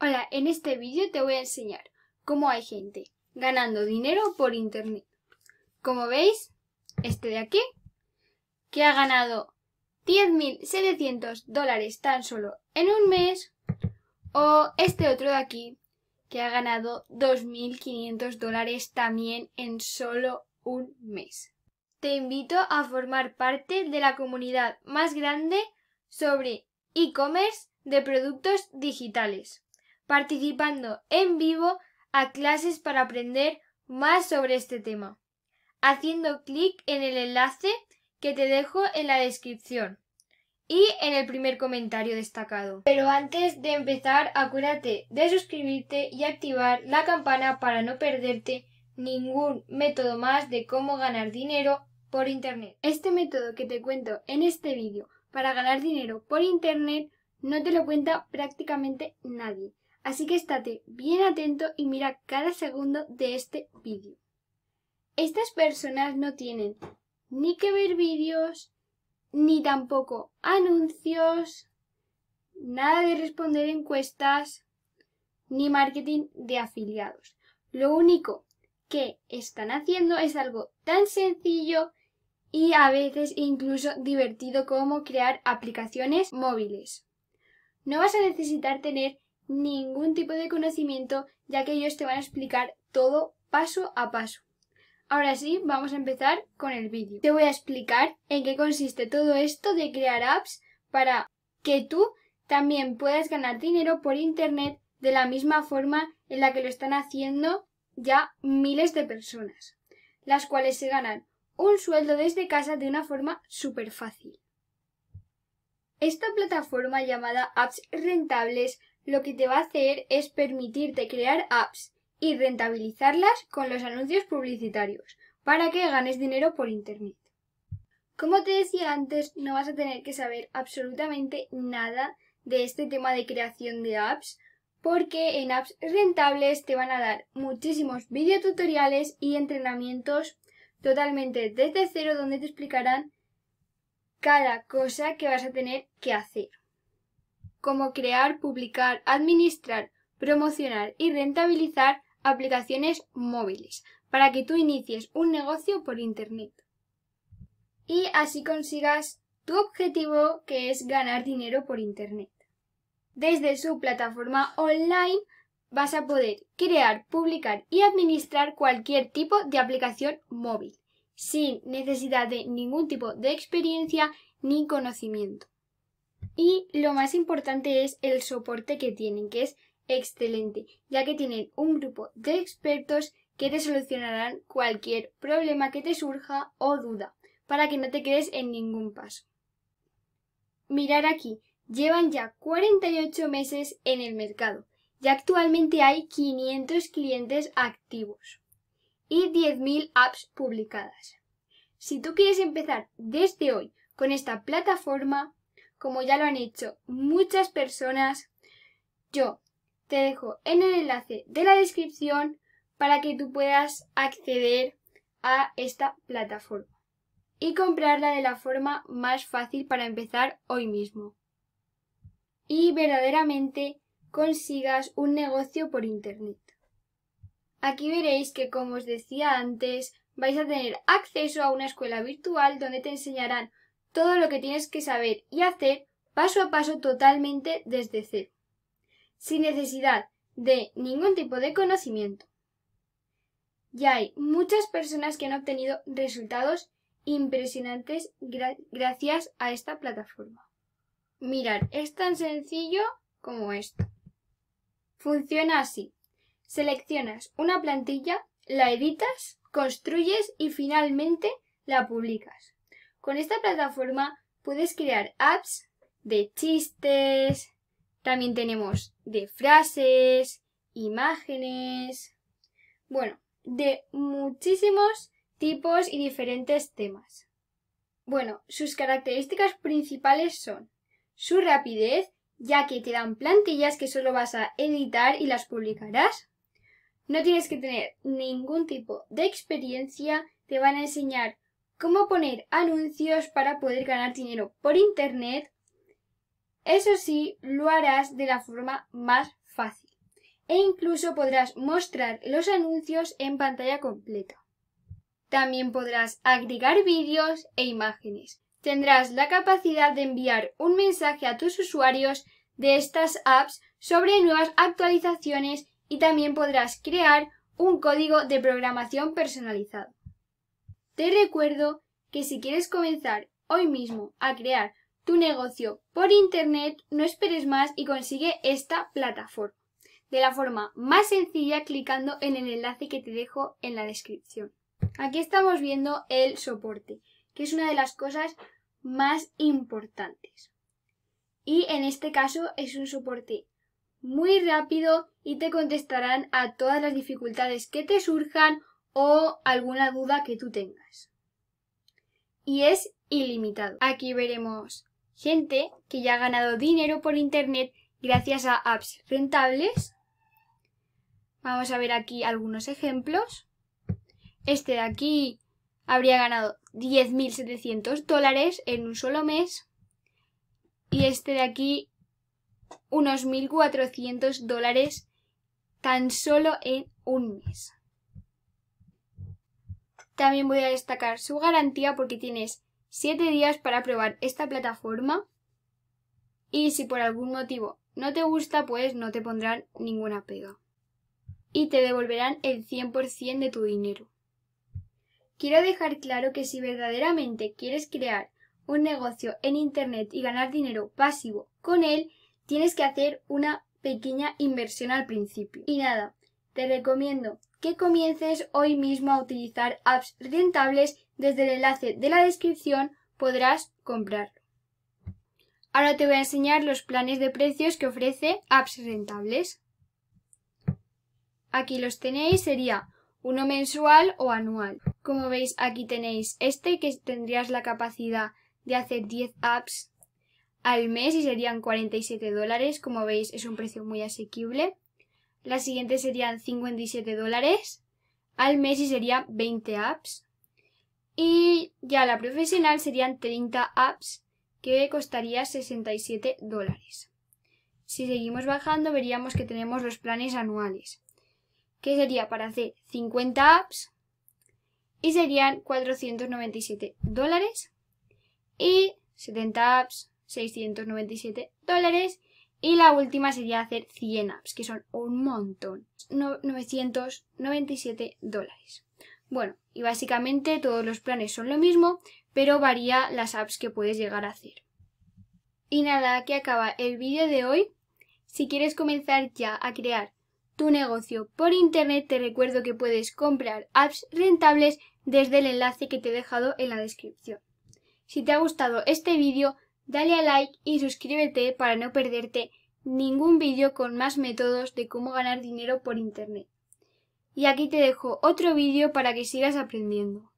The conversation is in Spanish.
Hola, en este vídeo te voy a enseñar cómo hay gente ganando dinero por internet. Como veis, este de aquí, que ha ganado 10.700 dólares tan solo en un mes, o este otro de aquí, que ha ganado 2.500 dólares también en solo un mes. Te invito a formar parte de la comunidad más grande sobre e-commerce de productos digitales participando en vivo a clases para aprender más sobre este tema, haciendo clic en el enlace que te dejo en la descripción y en el primer comentario destacado. Pero antes de empezar, acuérdate de suscribirte y activar la campana para no perderte ningún método más de cómo ganar dinero por Internet. Este método que te cuento en este vídeo para ganar dinero por Internet no te lo cuenta prácticamente nadie. Así que estate bien atento y mira cada segundo de este vídeo. Estas personas no tienen ni que ver vídeos, ni tampoco anuncios, nada de responder encuestas, ni marketing de afiliados. Lo único que están haciendo es algo tan sencillo y a veces incluso divertido como crear aplicaciones móviles. No vas a necesitar tener ningún tipo de conocimiento, ya que ellos te van a explicar todo paso a paso. Ahora sí, vamos a empezar con el vídeo. Te voy a explicar en qué consiste todo esto de crear apps para que tú también puedas ganar dinero por Internet de la misma forma en la que lo están haciendo ya miles de personas, las cuales se ganan un sueldo desde casa de una forma súper fácil. Esta plataforma llamada Apps Rentables lo que te va a hacer es permitirte crear apps y rentabilizarlas con los anuncios publicitarios para que ganes dinero por Internet. Como te decía antes, no vas a tener que saber absolutamente nada de este tema de creación de apps porque en apps rentables te van a dar muchísimos videotutoriales y entrenamientos totalmente desde cero donde te explicarán cada cosa que vas a tener que hacer como crear, publicar, administrar, promocionar y rentabilizar aplicaciones móviles para que tú inicies un negocio por Internet. Y así consigas tu objetivo que es ganar dinero por Internet. Desde su plataforma online vas a poder crear, publicar y administrar cualquier tipo de aplicación móvil, sin necesidad de ningún tipo de experiencia ni conocimiento. Y lo más importante es el soporte que tienen, que es excelente, ya que tienen un grupo de expertos que te solucionarán cualquier problema que te surja o duda, para que no te quedes en ningún paso. Mirar aquí, llevan ya 48 meses en el mercado y actualmente hay 500 clientes activos y 10.000 apps publicadas. Si tú quieres empezar desde hoy con esta plataforma, como ya lo han hecho muchas personas, yo te dejo en el enlace de la descripción para que tú puedas acceder a esta plataforma y comprarla de la forma más fácil para empezar hoy mismo y verdaderamente consigas un negocio por Internet. Aquí veréis que, como os decía antes, vais a tener acceso a una escuela virtual donde te enseñarán todo lo que tienes que saber y hacer paso a paso totalmente desde cero, sin necesidad de ningún tipo de conocimiento. Ya hay muchas personas que han obtenido resultados impresionantes gracias a esta plataforma. Mirar, es tan sencillo como esto. Funciona así. Seleccionas una plantilla, la editas, construyes y finalmente la publicas. Con esta plataforma puedes crear apps de chistes, también tenemos de frases, imágenes, bueno, de muchísimos tipos y diferentes temas. Bueno, sus características principales son su rapidez, ya que te dan plantillas que solo vas a editar y las publicarás. No tienes que tener ningún tipo de experiencia, te van a enseñar cómo poner anuncios para poder ganar dinero por Internet. Eso sí, lo harás de la forma más fácil. E incluso podrás mostrar los anuncios en pantalla completa. También podrás agregar vídeos e imágenes. Tendrás la capacidad de enviar un mensaje a tus usuarios de estas apps sobre nuevas actualizaciones y también podrás crear un código de programación personalizado. Te recuerdo que si quieres comenzar hoy mismo a crear tu negocio por Internet, no esperes más y consigue esta plataforma de la forma más sencilla clicando en el enlace que te dejo en la descripción. Aquí estamos viendo el soporte, que es una de las cosas más importantes. Y en este caso es un soporte muy rápido y te contestarán a todas las dificultades que te surjan o alguna duda que tú tengas. Y es ilimitado. Aquí veremos gente que ya ha ganado dinero por Internet gracias a apps rentables. Vamos a ver aquí algunos ejemplos. Este de aquí habría ganado 10.700 dólares en un solo mes. Y este de aquí unos 1.400 dólares tan solo en un mes. También voy a destacar su garantía porque tienes 7 días para probar esta plataforma y si por algún motivo no te gusta pues no te pondrán ninguna pega y te devolverán el 100% de tu dinero. Quiero dejar claro que si verdaderamente quieres crear un negocio en Internet y ganar dinero pasivo con él, tienes que hacer una pequeña inversión al principio. Y nada, te recomiendo que comiences hoy mismo a utilizar apps rentables desde el enlace de la descripción podrás comprarlo. Ahora te voy a enseñar los planes de precios que ofrece apps rentables. Aquí los tenéis, sería uno mensual o anual. Como veis aquí tenéis este que tendrías la capacidad de hacer 10 apps al mes y serían 47 dólares. Como veis es un precio muy asequible. La siguiente serían 57 dólares al mes y sería 20 apps. Y ya la profesional serían 30 apps que costaría 67 dólares. Si seguimos bajando veríamos que tenemos los planes anuales, que sería para hacer 50 apps y serían 497 dólares y 70 apps 697 dólares y la última sería hacer 100 apps, que son un montón, 997 dólares. Bueno, y básicamente todos los planes son lo mismo, pero varía las apps que puedes llegar a hacer. Y nada, aquí acaba el vídeo de hoy. Si quieres comenzar ya a crear tu negocio por internet, te recuerdo que puedes comprar apps rentables desde el enlace que te he dejado en la descripción. Si te ha gustado este vídeo, Dale a like y suscríbete para no perderte ningún vídeo con más métodos de cómo ganar dinero por Internet. Y aquí te dejo otro vídeo para que sigas aprendiendo.